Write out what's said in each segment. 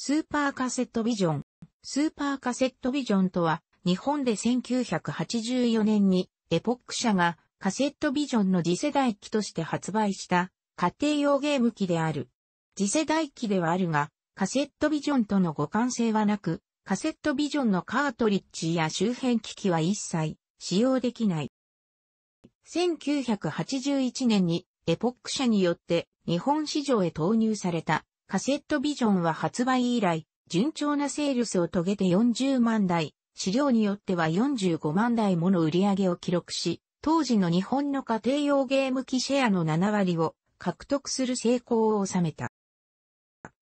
スーパーカセットビジョン。スーパーカセットビジョンとは、日本で1984年にエポック社がカセットビジョンの次世代機として発売した家庭用ゲーム機である。次世代機ではあるが、カセットビジョンとの互換性はなく、カセットビジョンのカートリッジや周辺機器は一切使用できない。1981年にエポック社によって日本市場へ投入されたカセットビジョンは発売以来、順調なセールスを遂げて40万台、資料によっては45万台もの売り上げを記録し、当時の日本の家庭用ゲーム機シェアの7割を獲得する成功を収めた。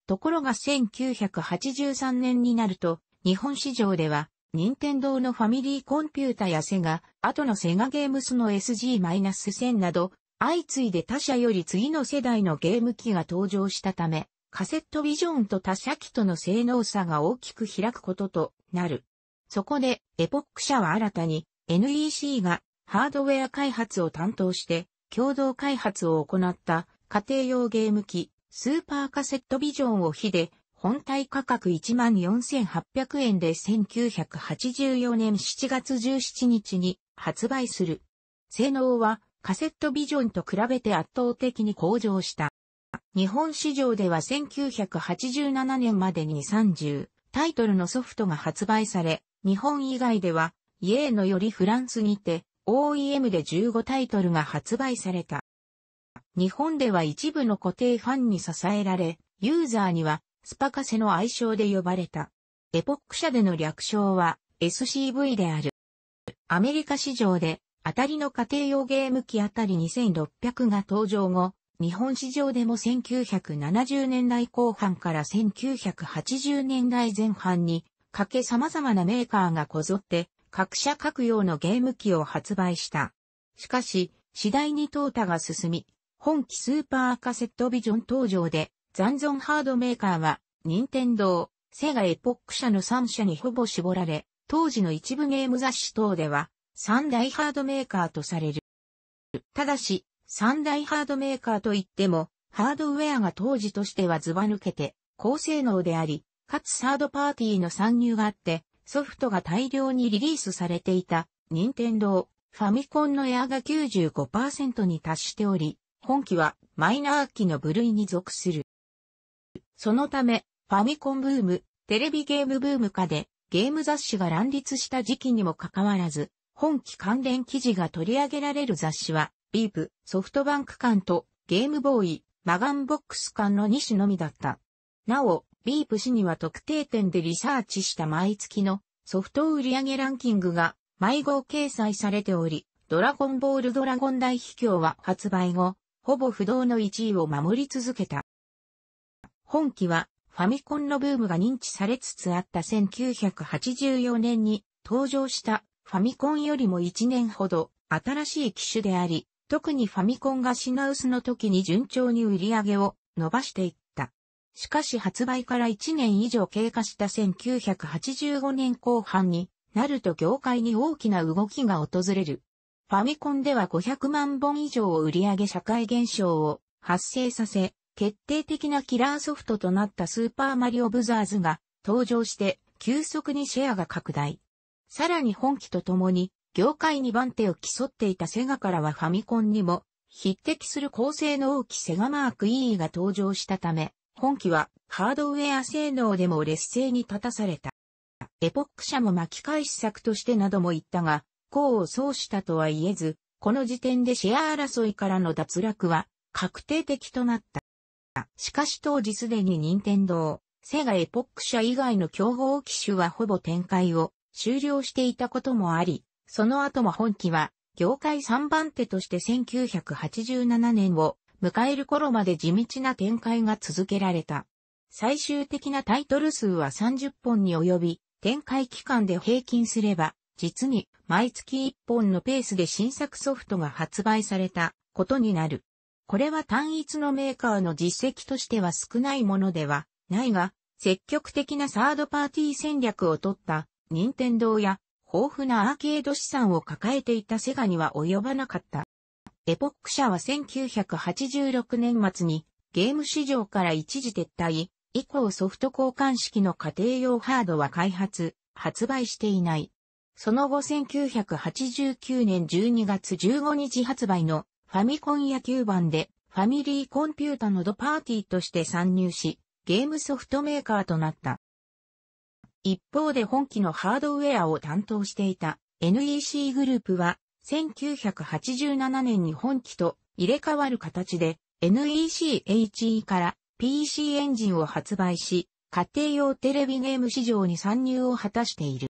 ところが1983年になると、日本市場では、任天堂のファミリーコンピュータやセガ、後のセガゲームスの SG-1000 など、相次いで他社より次の世代のゲーム機が登場したため、カセットビジョンと他社機との性能差が大きく開くこととなる。そこで、エポック社は新たに NEC がハードウェア開発を担当して共同開発を行った家庭用ゲーム機スーパーカセットビジョンを火で本体価格14,800円で1984年7月17日に発売する。性能はカセットビジョンと比べて圧倒的に向上した。日本市場では1987年までに30タイトルのソフトが発売され、日本以外では、イエーのよりフランスにて、OEM で15タイトルが発売された。日本では一部の固定ファンに支えられ、ユーザーにはスパカセの愛称で呼ばれた。エポック社での略称は SCV である。アメリカ市場で当たりの家庭用ゲーム機当たり2600が登場後、日本市場でも1970年代後半から1980年代前半にかけ様々なメーカーがこぞって各社各用のゲーム機を発売した。しかし、次第に淘汰が進み、本機スーパーカセットビジョン登場で残存ハードメーカーは、任天堂、セガエポック社の3社にほぼ絞られ、当時の一部ゲーム雑誌等では、三大ハードメーカーとされる。ただし、三大ハードメーカーといっても、ハードウェアが当時としてはズバ抜けて、高性能であり、かつサードパーティーの参入があって、ソフトが大量にリリースされていた、任天堂、ファミコンのエアが95%に達しており、本機はマイナー機の部類に属する。そのため、ファミコンブーム、テレビゲームブーム下で、ゲーム雑誌が乱立した時期にもかかわらず、本機関連記事が取り上げられる雑誌は、ビープ、ソフトバンク間とゲームボーイ、マガンボックス間の2種のみだった。なお、ビープ氏には特定店でリサーチした毎月のソフト売上ランキングが毎号掲載されており、ドラゴンボールドラゴン大秘境は発売後、ほぼ不動の1位を守り続けた。本期はファミコンのブームが認知されつつあった1984年に登場したファミコンよりも1年ほど新しい機種であり、特にファミコンが品薄の時に順調に売り上げを伸ばしていった。しかし発売から1年以上経過した1985年後半になると業界に大きな動きが訪れる。ファミコンでは500万本以上を売り上げ社会現象を発生させ、決定的なキラーソフトとなったスーパーマリオブザーズが登場して急速にシェアが拡大。さらに本機とともに業界2番手を競っていたセガからはファミコンにも匹敵する高性能機セガマーク E が登場したため、本機はハードウェア性能でも劣勢に立たされた。エポック社も巻き返し策としてなども言ったが、功を奏したとは言えず、この時点でシェア争いからの脱落は確定的となった。しかし当時すでに任天堂、セガエポック社以外の競合機種はほぼ展開を終了していたこともあり、その後も本機は、業界3番手として1987年を迎える頃まで地道な展開が続けられた。最終的なタイトル数は30本に及び、展開期間で平均すれば、実に毎月1本のペースで新作ソフトが発売されたことになる。これは単一のメーカーの実績としては少ないものではないが、積極的なサードパーティー戦略を取った、任天堂や豊富なアーケード資産を抱えていたセガには及ばなかった。エポック社は1986年末にゲーム市場から一時撤退、以降ソフト交換式の家庭用ハードは開発、発売していない。その後1989年12月15日発売のファミコン野球版でファミリーコンピュータのドパーティーとして参入し、ゲームソフトメーカーとなった。一方で本機のハードウェアを担当していた NEC グループは1987年に本機と入れ替わる形で NEC-HE から PC エンジンを発売し、家庭用テレビゲーム市場に参入を果たしている。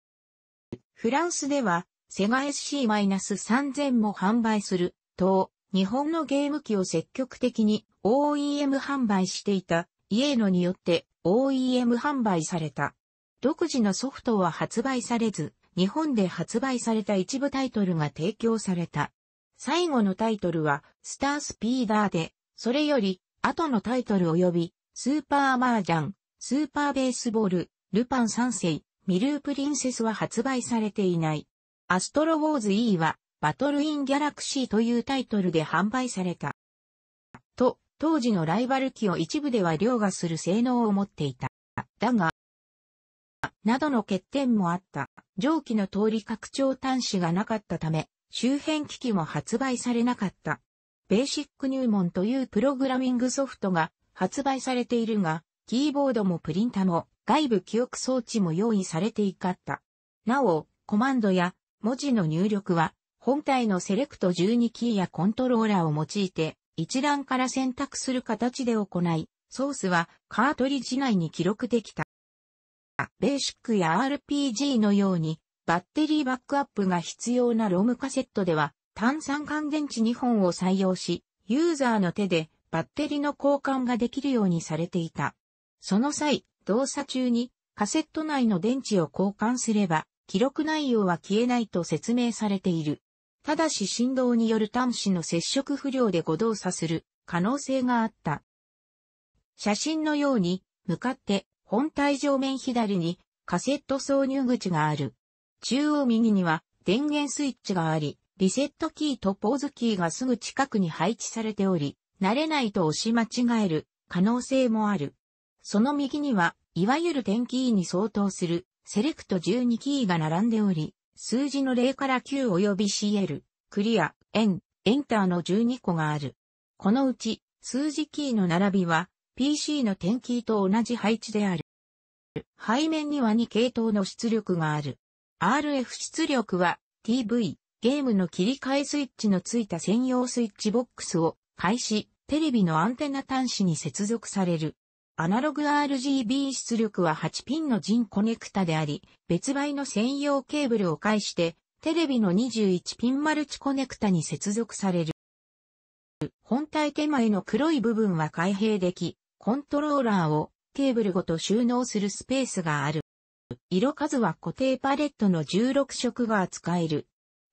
フランスでは、セガ SC-3000 も販売する、と、日本のゲーム機を積極的に OEM 販売していた、イエーノによって OEM 販売された。独自のソフトは発売されず、日本で発売された一部タイトルが提供された。最後のタイトルは、スタースピーダーで、それより、後のタイトル及び、スーパーマージャン、スーパーベースボール、ルパン三世、ミループリンセスは発売されていない。アストロウォーズ E は、バトルインギャラクシーというタイトルで販売された。と、当時のライバル機を一部では凌駕する性能を持っていた。だが、などの欠点もあった。上記の通り拡張端子がなかったため、周辺機器も発売されなかった。ベーシック入門というプログラミングソフトが発売されているが、キーボードもプリンタも外部記憶装置も用意されていかった。なお、コマンドや文字の入力は本体のセレクト12キーやコントローラーを用いて一覧から選択する形で行い、ソースはカートリッジ内に記録できた。ベーシックや RPG のように、バッテリーバックアップが必要なロムカセットでは、単酸乾電池2本を採用し、ユーザーの手でバッテリーの交換ができるようにされていた。その際、動作中にカセット内の電池を交換すれば、記録内容は消えないと説明されている。ただし振動による端子の接触不良で誤動作する可能性があった。写真のように向かって本体上面左にカセット挿入口がある。中央右には電源スイッチがあり、リセットキーとポーズキーがすぐ近くに配置されており、慣れないと押し間違える可能性もある。その右には、いわゆる点キーに相当するセレクト12キーが並んでおり、数字の0から9及び CL、クリア、エン、エンターの12個がある。このうち、数字キーの並びは、PC のテンキーと同じ配置である。背面には2系統の出力がある。RF 出力は TV、ゲームの切り替えスイッチのついた専用スイッチボックスを開始、テレビのアンテナ端子に接続される。アナログ RGB 出力は8ピンのジンコネクタであり、別売の専用ケーブルを介して、テレビの21ピンマルチコネクタに接続される。本体手前の黒い部分は開閉でき、コントローラーをケーブルごと収納するスペースがある。色数は固定パレットの16色が扱える。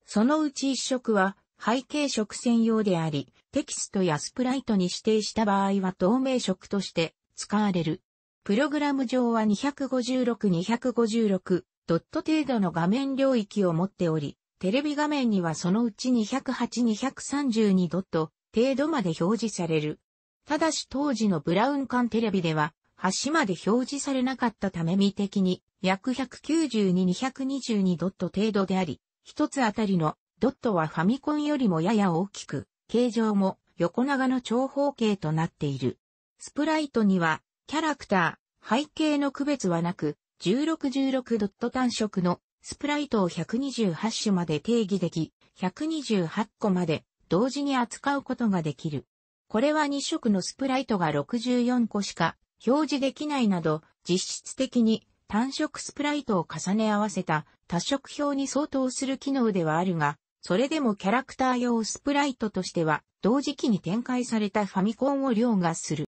そのうち1色は背景色専用であり、テキストやスプライトに指定した場合は透明色として使われる。プログラム上は256-256ドット程度の画面領域を持っており、テレビ画面にはそのうち208-232ドット程度まで表示される。ただし当時のブラウン管テレビでは、端まで表示されなかったため見的に、約192-222ドット程度であり、一つあたりのドットはファミコンよりもやや大きく、形状も横長の長方形となっている。スプライトには、キャラクター、背景の区別はなく、1616ドット単色のスプライトを128種まで定義でき、128個まで同時に扱うことができる。これは2色のスプライトが64個しか表示できないなど、実質的に単色スプライトを重ね合わせた多色表に相当する機能ではあるが、それでもキャラクター用スプライトとしては、同時期に展開されたファミコンを凌駕する。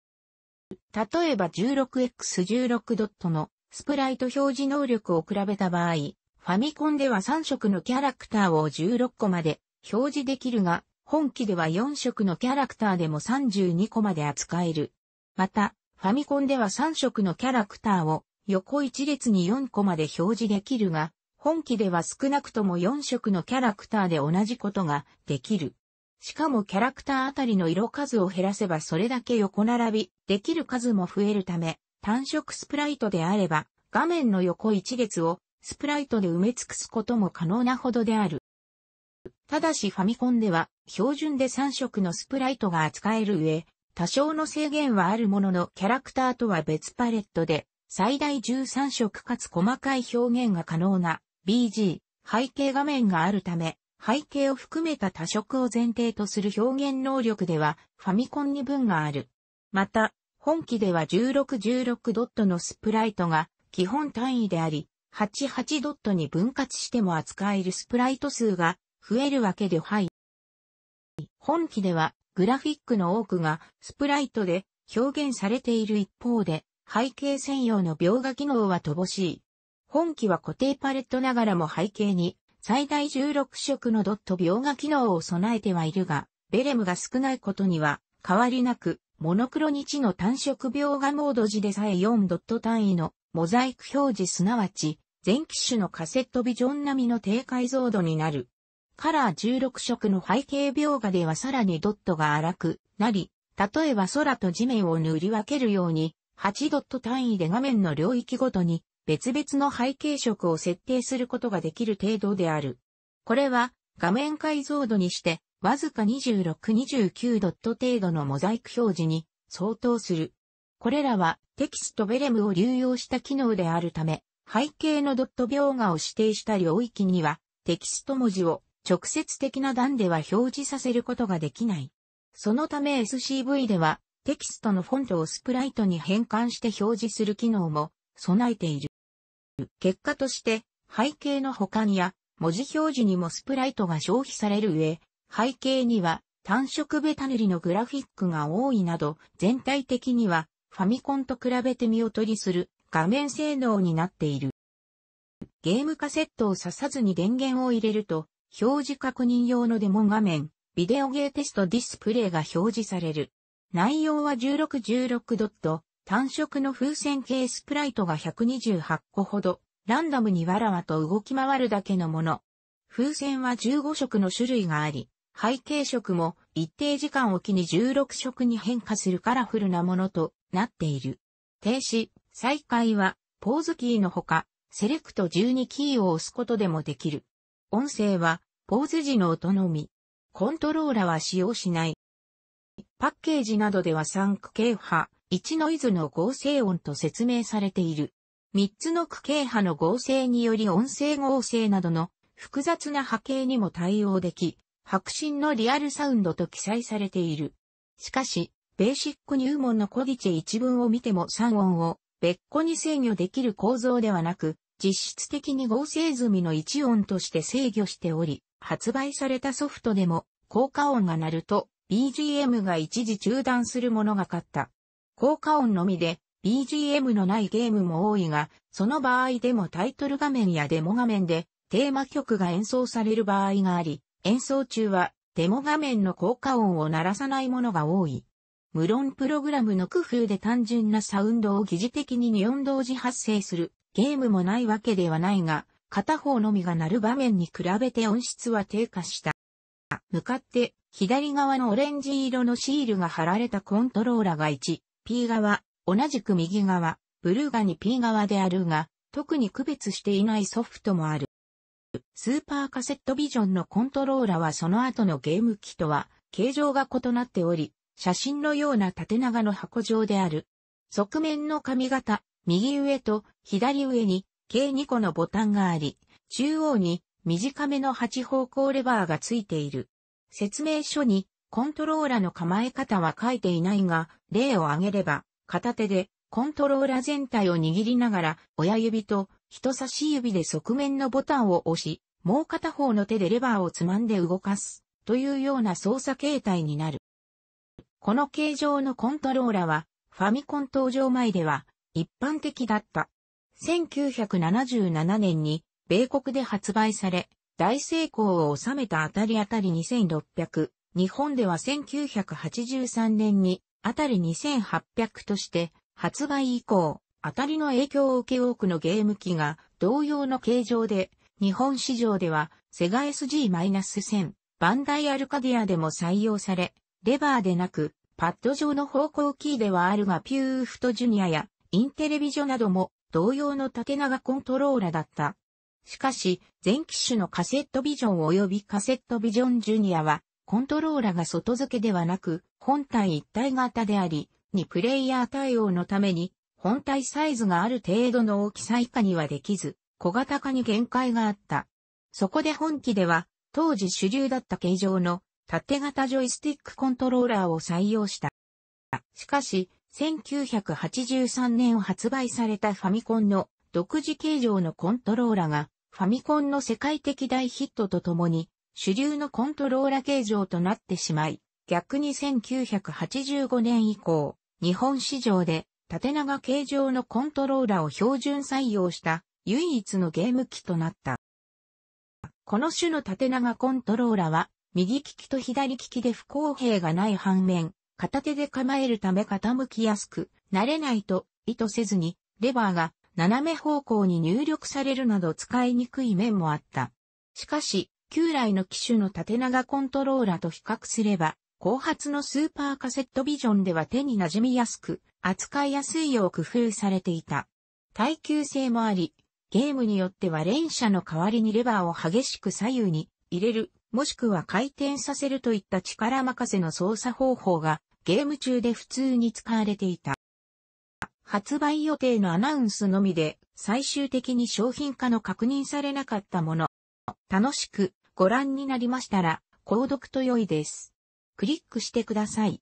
例えば 16X16 ドットのスプライト表示能力を比べた場合、ファミコンでは3色のキャラクターを16個まで表示できるが、本機では4色のキャラクターでも32個まで扱える。また、ファミコンでは3色のキャラクターを横一列に4個まで表示できるが、本機では少なくとも4色のキャラクターで同じことができる。しかもキャラクターあたりの色数を減らせばそれだけ横並びできる数も増えるため、単色スプライトであれば画面の横一列をスプライトで埋め尽くすことも可能なほどである。ただしファミコンでは、標準で3色のスプライトが扱える上、多少の制限はあるもののキャラクターとは別パレットで、最大13色かつ細かい表現が可能な BG、背景画面があるため、背景を含めた多色を前提とする表現能力ではファミコンに分がある。また、本機では1616ドットのスプライトが基本単位であり、88ドットに分割しても扱えるスプライト数が増えるわけではい。本機ではグラフィックの多くがスプライトで表現されている一方で背景専用の描画機能は乏しい。本機は固定パレットながらも背景に最大16色のドット描画機能を備えてはいるが、ベレムが少ないことには変わりなく、モノクロ日の単色描画モード時でさえ4ドット単位のモザイク表示すなわち、全機種のカセットビジョン並みの低解像度になる。カラー16色の背景描画ではさらにドットが荒くなり、例えば空と地面を塗り分けるように、8ドット単位で画面の領域ごとに別々の背景色を設定することができる程度である。これは画面解像度にしてわずか2629ドット程度のモザイク表示に相当する。これらはテキストベレムを流用した機能であるため、背景のドット描画を指定した領域にはテキスト文字を直接的な段では表示させることができない。そのため SCV ではテキストのフォントをスプライトに変換して表示する機能も備えている。結果として背景の保管や文字表示にもスプライトが消費される上、背景には単色ベタ塗りのグラフィックが多いなど全体的にはファミコンと比べて見劣りする画面性能になっている。ゲームカセットを刺さずに電源を入れると表示確認用のデモ画面、ビデオゲーテストディスプレイが表示される。内容は1616ドット、単色の風船系スプライトが128個ほど、ランダムにわらわと動き回るだけのもの。風船は15色の種類があり、背景色も一定時間おきに16色に変化するカラフルなものとなっている。停止、再開は、ポーズキーのほか、セレクト12キーを押すことでもできる。音声はポーズ時の音のみ。コントローラは使用しない。パッケージなどでは3区形波、1ノイズの合成音と説明されている。3つの区形波の合成により音声合成などの複雑な波形にも対応でき、白真のリアルサウンドと記載されている。しかし、ベーシック入門のコディチェ一文を見ても3音を別個に制御できる構造ではなく、実質的に合成済みの1音として制御しており、発売されたソフトでも効果音が鳴ると BGM が一時中断するものが買った。効果音のみで BGM のないゲームも多いが、その場合でもタイトル画面やデモ画面でテーマ曲が演奏される場合があり、演奏中はデモ画面の効果音を鳴らさないものが多い。無論プログラムの工夫で単純なサウンドを疑似的に2音同時発生するゲームもないわけではないが、片方のみが鳴る場面に比べて音質は低下した。向かって、左側のオレンジ色のシールが貼られたコントローラが 1P 側、同じく右側、ブルーが 2P 側であるが、特に区別していないソフトもある。スーパーカセットビジョンのコントローラはその後のゲーム機とは形状が異なっており、写真のような縦長の箱状である。側面の髪型、右上と左上に計2個のボタンがあり、中央に短めの8方向レバーがついている。説明書にコントローラの構え方は書いていないが、例を挙げれば、片手でコントローラ全体を握りながら、親指と人差し指で側面のボタンを押し、もう片方の手でレバーをつまんで動かす、というような操作形態になる。この形状のコントローラは、ファミコン登場前では、一般的だった。1977年に米国で発売され、大成功を収めたあたりあたり2600、日本では1983年にあたり2800として発売以降、あたりの影響を受け多くのゲーム機が同様の形状で、日本市場ではセガ SG-1000、バンダイアルカディアでも採用され、レバーでなく、パッド上の方向キーではあるがピューフトジュニアやインテレビジョなども同様の縦長コントローラだった。しかし、全機種のカセットビジョン及びカセットビジョンジュニアは、コントローラが外付けではなく、本体一体型であり、2プレイヤー対応のために、本体サイズがある程度の大きさ以下にはできず、小型化に限界があった。そこで本機では、当時主流だった形状の縦型ジョイスティックコントローラーを採用した。しかし、1983年発売されたファミコンの独自形状のコントローラがファミコンの世界的大ヒットとともに主流のコントローラ形状となってしまい、逆に1985年以降、日本市場で縦長形状のコントローラを標準採用した唯一のゲーム機となった。この種の縦長コントローラは右利きと左利きで不公平がない反面、片手で構えるため傾きやすく、慣れないと意図せずに、レバーが斜め方向に入力されるなど使いにくい面もあった。しかし、旧来の機種の縦長コントローラと比較すれば、後発のスーパーカセットビジョンでは手に馴染みやすく、扱いやすいよう工夫されていた。耐久性もあり、ゲームによっては連射の代わりにレバーを激しく左右に入れる、もしくは回転させるといった力任せの操作方法がゲーム中で普通に使われていた。発売予定のアナウンスのみで最終的に商品化の確認されなかったもの。楽しくご覧になりましたら、購読と良いです。クリックしてください。